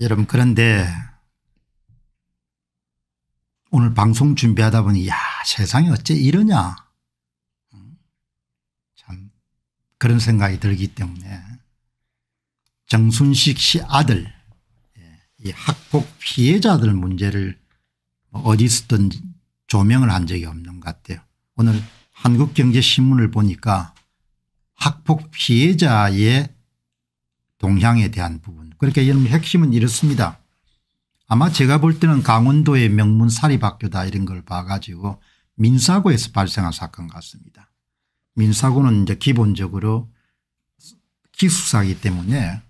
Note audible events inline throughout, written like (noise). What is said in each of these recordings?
여러분 그런데 오늘 방송 준비하다 보니 야세상에 어째 이러냐 참 그런 생각이 들기 때문에 정순식 씨 아들 예, 이 학폭 피해자들 문제를 뭐 어디서든 조명을 한 적이 없는 것 같아요. 오늘 한국경제신문을 보니까 학폭 피해자의 동향에 대한 부분 그러니 이런 핵심은 이렇습니다. 아마 제가 볼 때는 강원도의 명문 사립학교다 이런 걸 봐가지고 민사고에서 발생한 사건 같습니다. 민사고는 이제 기본적으로 기숙사이기 때문에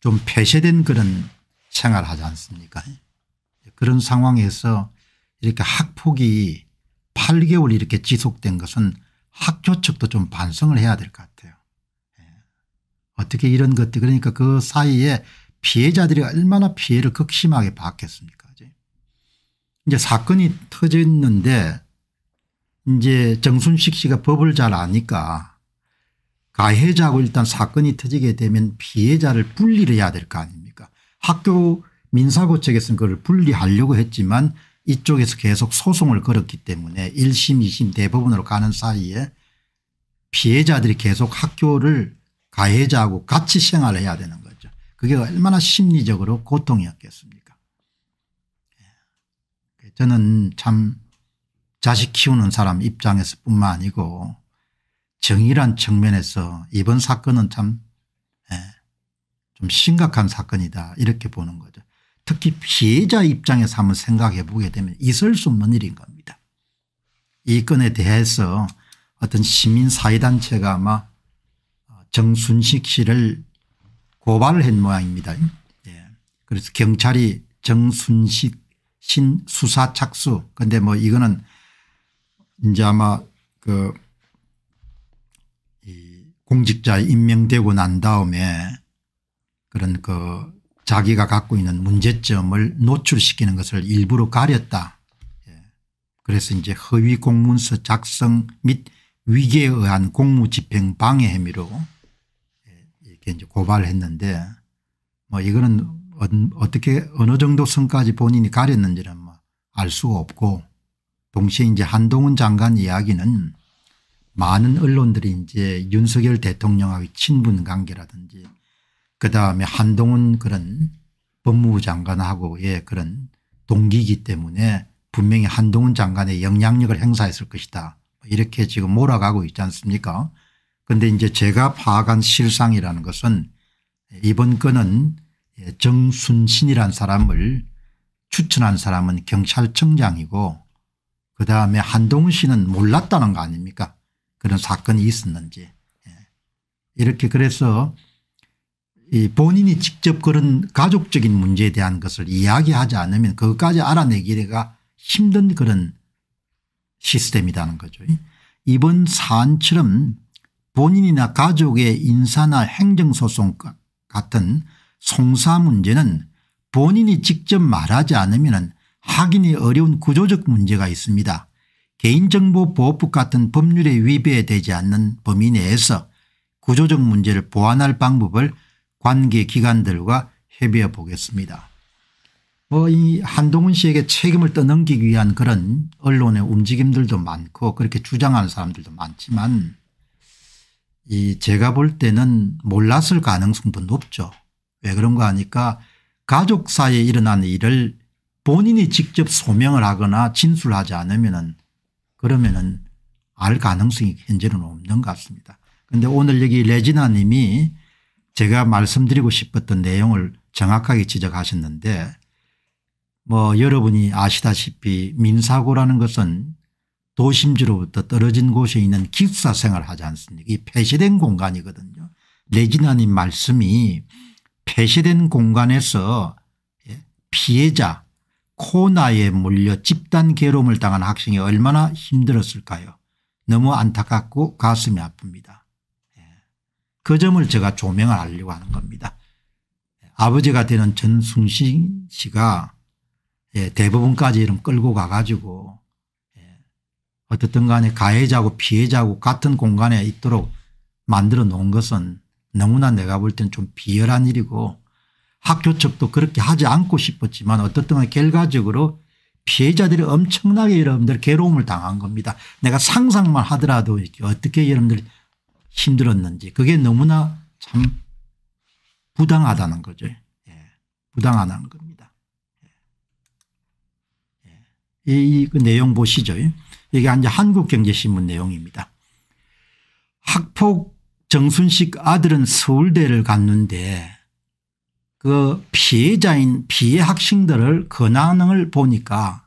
좀 폐쇄된 그런 생활 하지 않습니까 그런 상황에서 이렇게 학폭이 8개월 이렇게 지속된 것은 학교 측도 좀 반성을 해야 될 것 같아요. 어떻게 이런 것들 그러니까 그 사이에 피해자들이 얼마나 피해를 극심하게 받겠습니까 이제 이제 사건이 터졌는데 이제 정순식 씨가 법을 잘 아니까 가해자고 일단 사건이 터지게 되면 피해자를 분리를 해야 될 거 아닙니까 학교 민사고 측에서는 그걸 분리하려고 했지만 이쪽에서 계속 소송을 걸었기 때문에 1심 2심 대법원으로 가는 사이에 피해자들이 계속 학교를 가해자하고 같이 생활해야 되는 거죠. 그게 얼마나 심리적으로 고통이었겠습니까. 예. 저는 참 자식 키우는 사람 입장에서 뿐만 아니고 정의란 측면에서 이번 사건은 참좀 예, 심각한 사건이다 이렇게 보는 거죠. 특히 피해자 입장에서 한번 생각해 보게 되면 있을 수 없는 일인 겁니다. 이 건에 대해서 어떤 시민사회단체가 아마 정순식 씨를 고발을 한 모양입니다. 예. 그래서 경찰이 정순식 신 수사 착수 근데 뭐 이거는 이제 아마 그공직자 임명되고 난 다음에 그런 그 자기가 갖고 있는 문제점을 노출시키는 것을 일부러 가렸다. 예. 그래서 이제 허위 공문서 작성 및 위계에 의한 공무집행 방해 혐의로 이제 고발했는데 을뭐 이거는 어떻게 어느 정도 선까지 본인이 가렸는지는 뭐 알 수가 없고 동시에 이제 한동훈 장관 이야기는 많은 언론들이 이제 윤석열 대통령하고 친분 관계라든지 그다음에 한동훈 그런 법무부 장관하고의 예, 그런 동기이기 때문에 분명히 한동훈 장관의 영향력을 행사했을 것이다. 이렇게 지금 몰아가고 있지 않습니까 그런데 이제 제가 파악한 실상이라는 것은 이번 건은 정순신이란 사람을 추천한 사람은 경찰청장이고 그다음에 한동훈 씨는 몰랐다는 거 아닙니까 그런 사건이 있었는지 예. 이렇게 그래서 이 본인이 직접 그런 가족적인 문제에 대한 것을 이야기하지 않으면 그것까지 알아내기가 힘든 그런 시스템이라는 거죠. 이번 사안처럼 본인이나 가족의 인사나 행정소송 같은 송사 문제는 본인이 직접 말하지 않으면 확인이 어려운 구조적 문제가 있습니다. 개인정보보호법 같은 법률에 위배되지 않는 범위 내에서 구조적 문제를 보완할 방법을 관계기관들과 협의해 보겠습니다. 뭐 이 한동훈 씨에게 책임을 떠넘기기 위한 그런 언론의 움직임들도 많고 그렇게 주장하는 사람들도 많지만 이 제가 볼 때는 몰랐을 가능성도 높죠. 왜 그런가 하니까 가족 사이에 일어난 일을 본인이 직접 소명을 하거나 진술하지 않으면은 그러면은 알 가능성이 현재는 없는 것 같습니다. 그런데 오늘 여기 레지나 님이 제가 말씀드리고 싶었던 내용을 정확하게 지적하셨는데 뭐 여러분이 아시다시피 민사고라는 것은 도심지로부터 떨어진 곳에 있는 기숙사 생활을 하지 않습니까 이 폐쇄된 공간이거든요. 레지나님 말씀이 폐쇄된 공간에서 예, 피해자 코나에 물려 집단 괴로움을 당한 학생이 얼마나 힘들었을까요 너무 안타깝고 가슴이 아픕니다. 예. 그 점을 제가 조명을 하려고 하는 겁니다. 예, 아버지가 되는 전순신 씨가 대부분까지 이름 끌고 가가지고 어쨌든 간에 가해자고 피해자고 같은 공간에 있도록 만들어 놓은 것은 너무나 내가 볼 때는 좀 비열한 일이고 학교 측도 그렇게 하지 않고 싶었지만 어떻든 간에 결과적으로 피해자들이 엄청나게 여러분들 괴로움을 당한 겁니다. 내가 상상만 하더라도 어떻게 여러분들 힘들었는지 그게 너무나 참 부당하다는 거죠. 예. 부당하다는 겁니다. 예. 예. 이, 그 내용 보시죠. 이게 이제 한국경제신문 내용입니다. 학폭 정순식 아들은 서울대를 갔는데 그 피해자인 피해 학생들을 근황을 보니까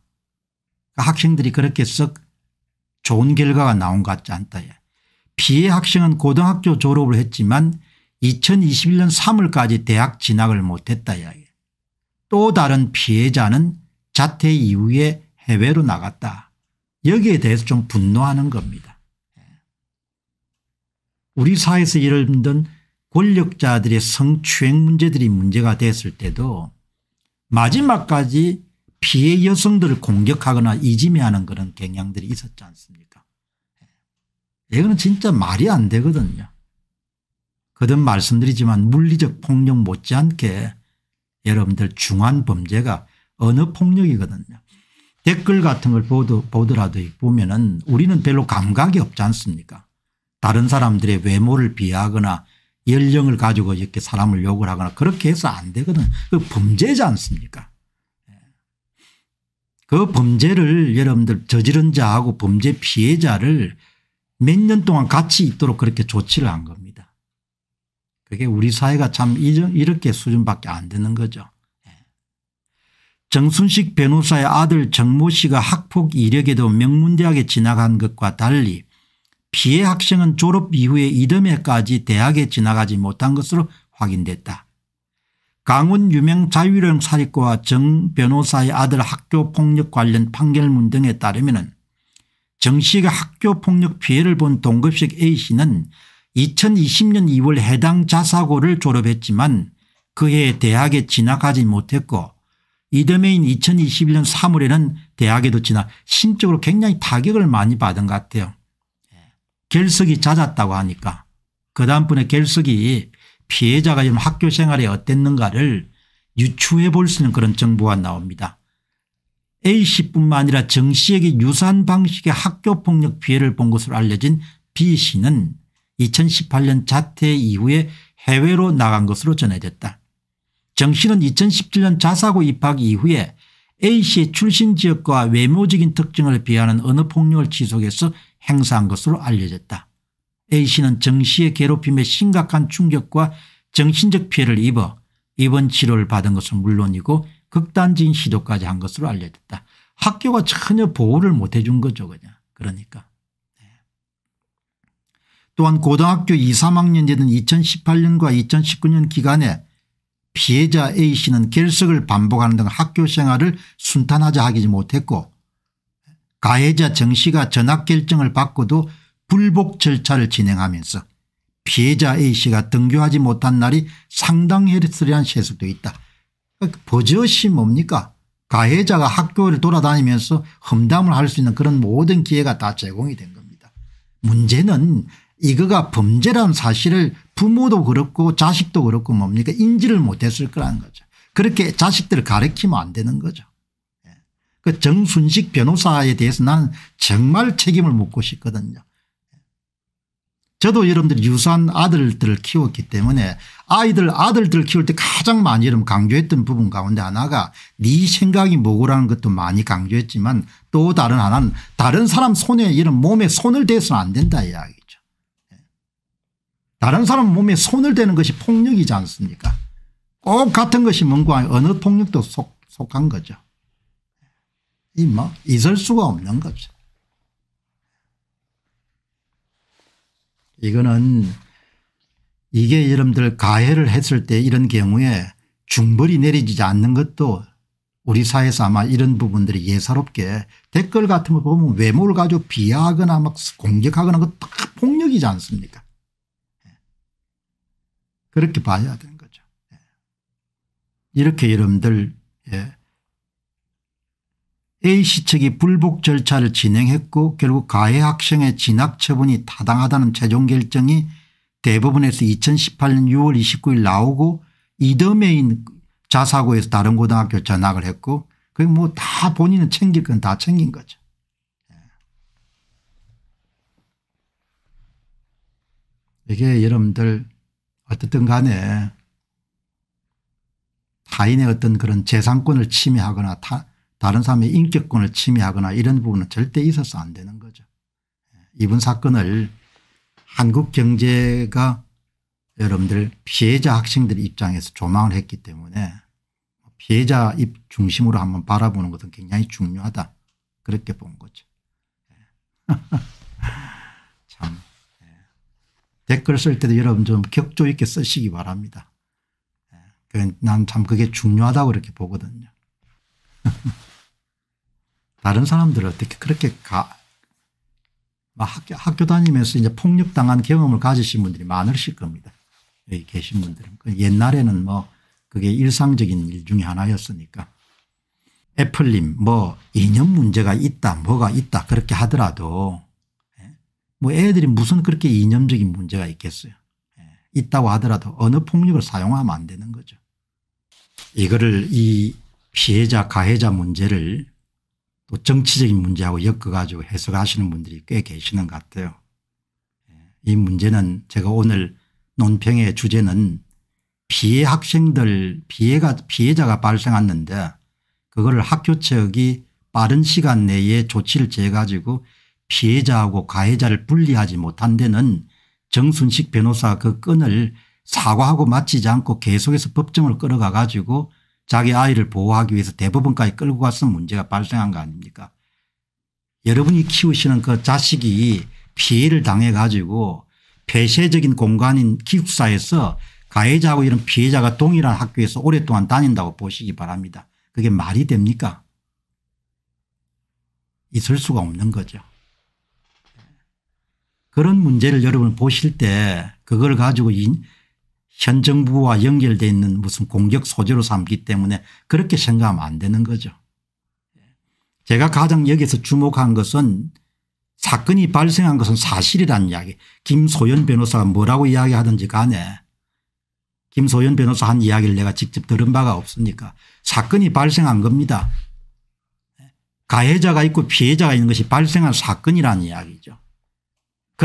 그 학생들이 그렇게 썩 좋은 결과가 나온 것 같지 않다. 피해 학생은 고등학교 졸업을 했지만 2021년 3월까지 대학 진학을 못했다. 또 다른 피해자는 자퇴 이후에 해외로 나갔다. 여기에 대해서 좀 분노하는 겁니다. 우리 사회에서 예를 든 권력자들의 성추행 문제들이 문제가 됐을 때도 마지막까지 피해 여성들을 공격하거나 이지매하는 그런 경향들이 있었지 않습니까 예. 이거는 진짜 말이 안 되거든요. 거듭 말씀드리지만 물리적 폭력 못지않게 여러분들 중한 범죄가 언어폭력이거든요. 댓글 같은 걸 보더라도 보면은 우리는 별로 감각이 없지 않습니까 다른 사람들의 외모를 비하하거나 연령을 가지고 이렇게 사람을 욕을 하거나 그렇게 해서 안 되거든. 그 범죄지 않습니까? 예. 그 범죄를 여러분들 저지른 자하고 범죄 피해자를 몇 년 동안 같이 있도록 그렇게 조치를 한 겁니다. 그게 우리 사회가 참 이렇게 수준밖에 안 되는 거죠. 정순식 변호사의 아들 정모 씨가 학폭 이력에도 명문대학에 진학한 것과 달리 피해 학생은 졸업 이후에 이듬해까지 대학에 진학하지 못한 것으로 확인됐다. 강원 유명 자유령 사립고와 정 변호사의 아들 학교폭력 관련 판결문 등에 따르면 정 씨가 학교폭력 피해를 본 동급식 A씨는 2020년 2월 해당 자사고를 졸업했지만 그해 대학에 진학하지 못했고 이듬해인 2021년 3월에는 대학에도 지나 심적으로 굉장히 타격을 많이 받은 것 같아요. 예. 결석이 잦았다고 하니까 그 다음번에 결석이 피해자가 지금 학교 생활에 어땠는가를 유추해 볼 수 있는 그런 정보가 나옵니다. A씨뿐만 아니라 정씨에게 유사한 방식의 학교폭력 피해를 본 것으로 알려진 B씨는 2018년 자퇴 이후에 해외로 나간 것으로 전해졌다. 정 씨는 2017년 자사고 입학 이후에 A씨의 출신 지역과 외모적인 특징을 비하는 하 언어폭력을 지속해서 행사한 것으로 알려졌다. A씨는 정 씨의 괴롭힘에 심각한 충격과 정신적 피해를 입어 입원 치료를 받은 것은 물론이고 극단적인 시도까지 한 것으로 알려졌다. 학교가 전혀 보호를 못 해준 거죠 그냥 그러니까. 네. 또한 고등학교 2, 3학년제는 2018년과 2019년 기간에 피해자 A씨는 결석을 반복하는 등 학교 생활을 순탄하자 하지 못했고 가해자 정씨가 전학 결정을 받고도 불복 절차를 진행하면서 피해자 A씨가 등교하지 못한 날이 상당했으리란 세습도 있다. 버젓이 뭡니까 가해자가 학교를 돌아다니면서 험담을 할 수 있는 그런 모든 기회가 다 제공이 된 겁니다. 문제는 이거가 범죄라는 사실을 부모도 그렇고 자식도 그렇고 뭡니까 인지를 못했을 거라는 거죠. 그렇게 자식들을 가르치면 안 되는 거죠. 예. 그 정순식 변호사에 대해서 나는 정말 책임을 묻고 싶거든요. 예. 저도 여러분들 유산 아들들을 키웠기 때문에 아이들 아들들을 키울 때 가장 많이 여러분 강조했던 부분 가운데 하나가 네 생각이 뭐고라는 것도 많이 강조했지만 또 다른 하나는 다른 사람 손에 이런 몸에 손을 대서는 안 된다 이야기. 다른 사람 몸에 손을 대는 것이 폭력이지 않습니까 꼭 같은 것이 뭔고 어느 폭력도 속, 속한 거죠. 이뭐 있을 수가 없는 거죠. 이거는 이게 여러분들 가해를 했을 때 이런 경우에 중벌이 내리지 않는 것도 우리 사회에서 아마 이런 부분들이 예사롭게 댓글 같은 거 보면 외모를 가지고 비하하거나 막 공격하거나 그다 폭력이지 않습니까 그렇게 봐야 되는 거죠. 예. 이렇게 여러분들 예. A씨 측이 불복 절차를 진행했고 결국 가해 학생의 진학 처분이 타당하다는 최종 결정이 대법원에서 2018년 6월 29일 나오고 이듬해인 자사고에서 다른 고등학교 전학을 했고 그게 뭐 다 본인은 챙길 건 다 챙긴 거죠. 예. 이게 여러분들 어쨌든 간에 타인의 어떤 그런 재산권을 침해하거나 타, 다른 사람의 인격권을 침해하거나 이런 부분은 절대 있어서 안 되는 거죠. 예, 이번 사건을 한국 경제가 여러분들 피해자 학생들 입장에서 조망을 했기 때문에 피해자 입 중심으로 한번 바라보는 것은 굉장히 중요하다. 그렇게 본 거죠. 예. (laughs) 댓글 쓸 때도 여러분 좀 격조 있게 쓰시기 바랍니다. 예, 그 난참 그게 중요하다고 그렇게 보거든요. (laughs) 다른 사람들은 어떻게 그렇게 가, 막 학교, 학교 다니면서 이제 폭력당한 경험을 가지신 분들이 많으실 겁니다. 여기 계신 분들은. 그 옛날에는 뭐 그게 일상적인 일 중에 하나였으니까. 애플님 뭐 이념 문제가 있다 뭐가 있다 그렇게 하더라도 뭐 애들이 무슨 그렇게 이념적인 문제가 있겠어요. 예. 있다고 하더라도 어느 폭력을 사용하면 안 되는 거죠. 이거를 이 피해자 가해자 문제를 또 정치적인 문제하고 엮어가지고 해석하시는 분들이 꽤 계시는 것 같아요. 예. 이 문제는 제가 오늘 논평의 주제는 피해 학생들 피해가 피해자가 발생했는데 그거를 학교 측이 빠른 시간 내에 조치를 취해 가지고 피해자하고 가해자를 분리하지 못한 데는 정순식 변호사 가그끈을 사과하고 마치지 않고 계속해서 법정을 끌어가 가지고 자기 아이를 보호하기 위해서 대법원까지 끌고 가서 문제가 발생한 거 아닙니까 여러분이 키우시는 그 자식이 피해를 당해 가지고 폐쇄적인 공간인 기숙사에서 가해자하고 이런 피해자가 동일한 학교에서 오랫동안 다닌다고 보시기 바랍니다. 그게 말이 됩니까 있을 수가 없는 거죠. 그런 문제를 여러분 보실 때 그걸 가지고 현 정부와 연결되어 있는 무슨 공격 소재로 삼기 때문에 그렇게 생각하면 안 되는 거죠. 제가 가장 여기서 주목한 것은 사건이 발생한 것은 사실이라는 이야기 김소연 변호사가 뭐라고 이야기하든지 간에 김소연 변호사 한 이야기를 내가 직접 들은 바가 없으니까 사건이 발생한 겁니다. 가해자가 있고 피해자가 있는 것이 발생한 사건이라는 이야기죠.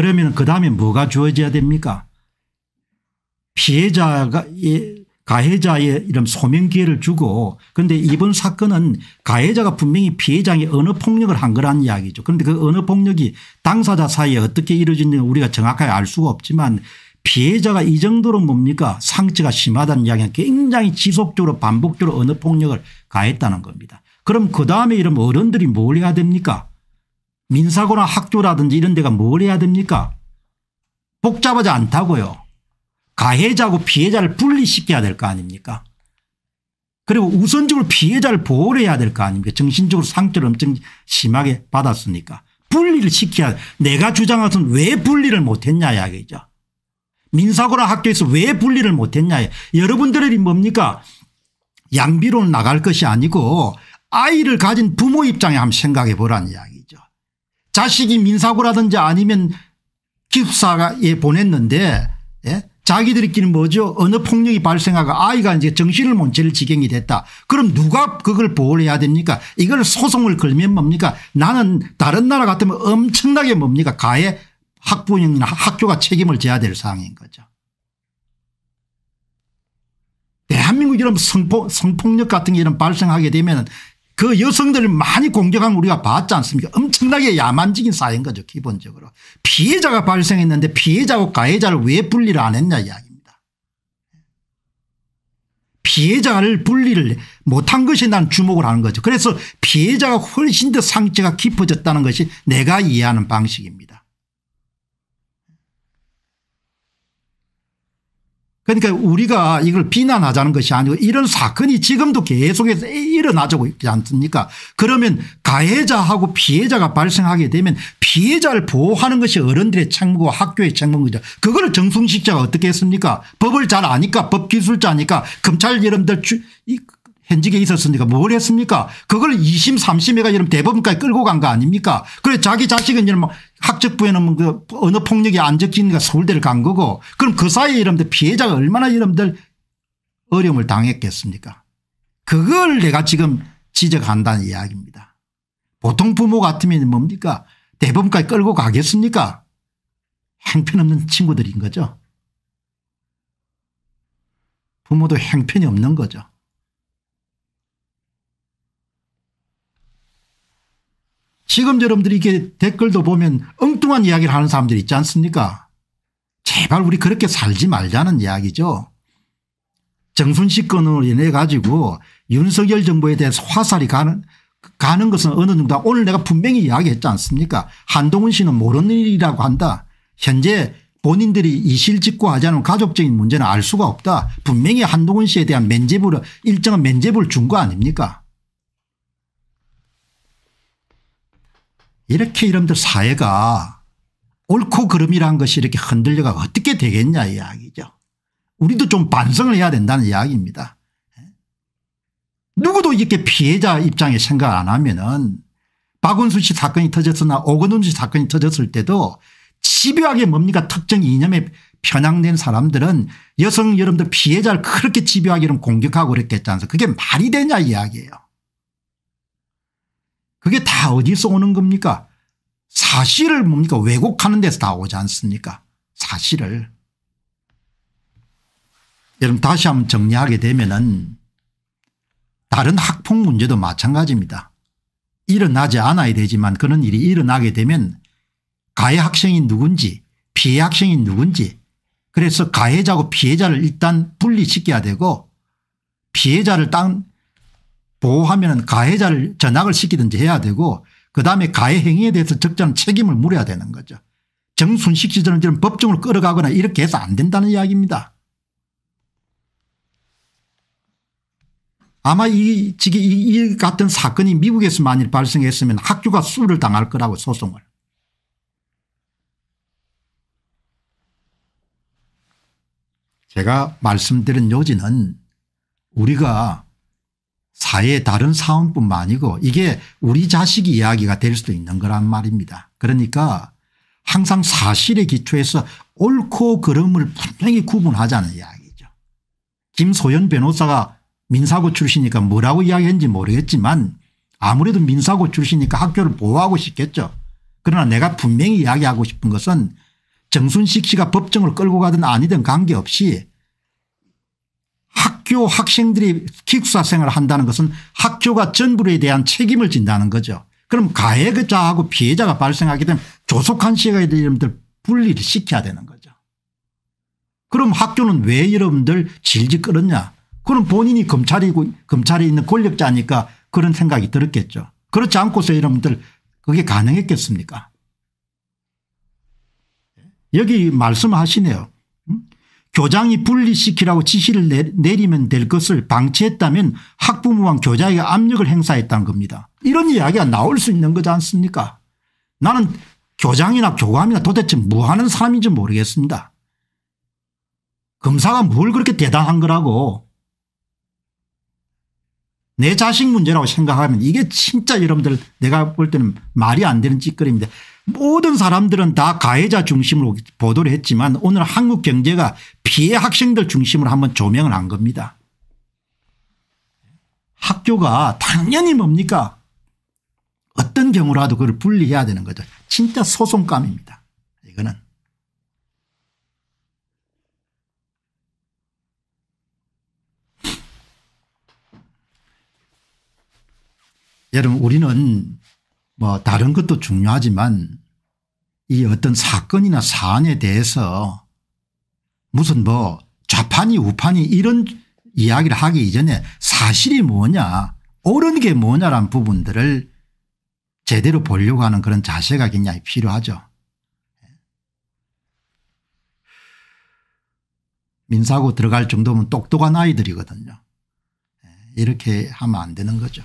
그러면 그 다음에 뭐가 주어져야 됩니까? 피해자가 가해자의 이런 소명 기회를 주고 그런데 이번 사건은 가해자가 분명히 피해자에게 언어 폭력을 한 거란 이야기죠. 그런데 그 언어 폭력이 당사자 사이에 어떻게 이루어진지 우리가 정확하게 알 수가 없지만 피해자가 이 정도로 뭡니까 상처가 심하다는 이야기는 굉장히 지속적으로 반복적으로 언어 폭력을 가했다는 겁니다. 그럼 그다음에 이런 어른들이 뭘 해야 됩니까 민사고나 학교라든지 이런 데가 뭘 해야 됩니까? 복잡하지 않다고요. 가해자고 피해자를 분리시켜야 될 거 아닙니까? 그리고 우선적으로 피해자를 보호를 해야 될 거 아닙니까? 정신적으로 상처를 엄청 심하게 받았으니까. 분리를 시켜야 내가 주장하던 왜 분리를 못했냐 이야기죠. 민사고나 학교에서 왜 분리를 못했냐. 여러분들이 뭡니까? 양비로 나갈 것이 아니고 아이를 가진 부모 입장에 한번 생각해 보라는 이야기. 자식이 민사고라든지 아니면 기숙사에 보냈는데 예? 자기들끼리 뭐죠 어느 폭력이 발생하고 아이가 이제 정신을 못 질 지경이 됐다. 그럼 누가 그걸 보호를 해야 됩니까 이걸 소송을 걸면 뭡니까 나는 다른 나라 같으면 엄청나게 뭡니까 가해 학부형이나 학교가 책임을 져야 될상황인 거죠. 대한민국 이런 성폭, 성폭력 같은 게 이런 발생하게 되면 그 여성들을 많이 공격한 우리가 봤지 않습니까 엄청나게 야만적인 사회인 거죠 기본적으로 피해자가 발생했는데 피해자와 가해자를 왜 분리를 안 했냐 이야기입니다 피해자를 분리를 못한 것이 난 주목을 하는 거죠 그래서 피해자가 훨씬 더 상처가 깊어졌다는 것이 내가 이해하는 방식입니다 그러니까 우리가 이걸 비난하자는 것이 아니고 이런 사건이 지금도 계속해서 일어나고 자 있지 않습니까 그러면 가해자하고 피해자가 발생하게 되면 피해자를 보호하는 것이 어른들의 책무고 학교의 책무인 거죠. 그거 정승식자가 어떻게 했습니까 법을 잘 아니까 법기술자니까 검찰 여러분들 현직에 있었으니까 뭘 했습니까 그걸 2심 3심회가 이런 대법원까지 끌고 간 거 아닙니까 그래 자기 자식은 이런 뭐 학적부에는 뭐 그 언어폭력이 안 적히니까 서울대를 간 거고 그럼 그 사이에 이런들 피해자가 얼마나 이런들 어려움을 당했겠습니까 그걸 내가 지금 지적한다는 이야기입니다 보통 부모 같으면 뭡니까 대법원까지 끌고 가겠습니까 행편없는 친구들인 거죠 부모도 행편이 없는 거죠 지금 여러분들이 이게 댓글도 보면 엉뚱한 이야기를 하는 사람들 이 있지 않습니까 제발 우리 그렇게 살지 말자는 이야기죠. 정순식 건으로 인해 가지고 윤석열 정부에 대해서 화살이 가는 가는 것은 어느 정도 오늘 내가 분명히 이야기했지 않습니까 한동훈 씨는 모르는 일이라고 한다. 현재 본인들이 이실직고하지 않은 가족적인 문제는 알 수가 없다. 분명히 한동훈 씨에 대한 면제부를 일정한 면제부를 준 거 아닙니까 이렇게 여러분들 사회가 옳고 그름이란 것이 이렇게 흔들려가 어떻게 되겠냐 이야기죠. 우리도 좀 반성을 해야 된다는 이야기입니다. 누구도 이렇게 피해자 입장에 생각 안 하면은 박원순 씨 사건이 터졌으나 오건훈 씨 사건이 터졌을 때도 집요하게 뭡니까 특정 이념에 편향된 사람들은 여성 여러분들 피해자를 그렇게 집요하게 공격하고 그랬겠지 않습니까 그게 말이 되냐 이야기예요. 그게 다 어디서 오는 겁니까 사실을 뭡니까 왜곡하는 데서 다 오지 않습니까 사실을. 여러분 다시 한번 정리하게 되면 은 다른 학폭 문제도 마찬가지입니다. 일어나지 않아야 되지만 그런 일이 일어나게 되면 가해 학생이 누군지 피해 학생이 누군지 그래서 가해자고 피해자를 일단 분리시켜야 되고 피해자를 딴 보호하면 가해자를 전학을 시키든지 해야 되고 그다음에 가해 행위에 대해서 적절한 책임을 물어야 되는 거죠. 정순식 시절은 법정을 끌어가거나 이렇게 해서 안 된다는 이야기입니다. 아마 이, 지금 이, 같은 사건이 미국에서 만일 발생했으면 학교가 수를 당할 거라고 소송을. 제가 말씀드린 요지는 우리가 사회의 다른 사원뿐만 아니고 이게 우리 자식 이야기가 이될 수도 있는 거란 말입니다. 그러니까 항상 사실에 기초해서 옳고 그름을 분명히 구분하자는 이야기죠. 김소연 변호사가 민사고 출신이니까 뭐라고 이야기했는지 모르겠지만 아무래도 민사고 출신이니까 학교를 보호하고 싶겠죠. 그러나 내가 분명히 이야기하고 싶은 것은 정순식 씨가 법정을 끌고 가든 아니든 관계없이 학교 학생들이 기숙사 생활을 한다는 것은 학교가 전부에 대한 책임을 진다는 거죠. 그럼 가해자하고 피해자가 발생하게 되면 조속한 시간에 여러분들 분리를 시켜야 되는 거죠. 그럼 학교는 왜 여러분들 질질 끌었냐 그럼 본인이 검찰이고 검찰에 있는 권력자니까 그런 생각이 들었겠죠. 그렇지 않고서 여러분들 그게 가능했겠습니까 여기 말씀하시네요. 교장이 분리시키라고 지시를 내리면 될 것을 방치했다면 학부모와 교장에게 압력을 행사했다는 겁니다. 이런 이야기가 나올 수 있는 거지 않습니까 나는 교장이나 교감이나 도대체 뭐 하는 사람인지 모르겠습니다. 검사가 뭘 그렇게 대단한 거라고 내 자식 문제라고 생각하면 이게 진짜 여러분들 내가 볼 때는 말이 안 되는 짓거리입니다. 모든 사람들은 다 가해자 중심으로 보도를 했지만 오늘 한국 경제가 피해 학생들 중심으로 한번 조명을 한 겁니다. 학교가 당연히 뭡니까 어떤 경우라도 그걸 분리해야 되는 거죠. 진짜 소송감입니다. 이거는. 여러분 우리는 뭐 다른 것도 중요하지만 이 어떤 사건이나 사안에 대해서 무슨 뭐 좌판이 우판이 이런 이야기를 하기 이전에 사실이 뭐냐 옳은 게 뭐냐란 부분들을 제대로 보려고 하는 그런 자세가 굉장히 필요하죠. 민사고 들어갈 정도면 똑똑한 아이들이거든요. 이렇게 하면 안 되는 거죠.